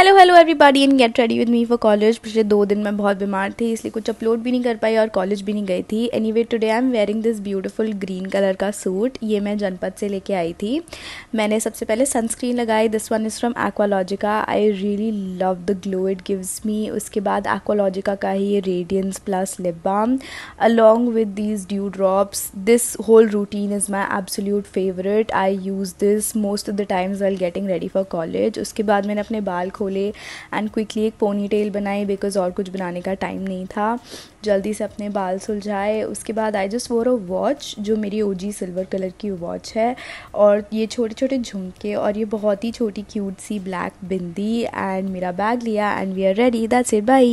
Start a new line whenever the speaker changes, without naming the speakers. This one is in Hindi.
hello hello everybody in get ready with me for college पिछले दो दिन मैं बहुत बीमार थी इसलिए कुछ अपलोड भी नहीं कर पाई और कॉलेज भी नहीं गई थी anyway today I am wearing this beautiful green colour का सूट ये मैं जनपद से लेके आई थी मैंने सबसे पहले सनस्क्रीन लगाई this one is from Aqualogica I really love the glow it gives me उसके बाद एक्वालॉजिका का ही radiance plus lip balm along with these dew drops this whole routine is my absolute favourite I use this most of the times well getting ready for college उसके बाद मैंने अपने बाल खोले खोले एंड क्विकली एक पोनी टेल बनाई बिकॉज और कुछ बनाने का टाइम नहीं था जल्दी से अपने बाल सुलझाए उसके बाद आई जस्ट वोर अ वॉच जो मेरी ओ सिल्वर कलर की वॉच है और ये छोटे छोटे झुमके और ये बहुत ही छोटी क्यूट सी ब्लैक बिंदी एंड मेरा बैग लिया and we are ready that's it by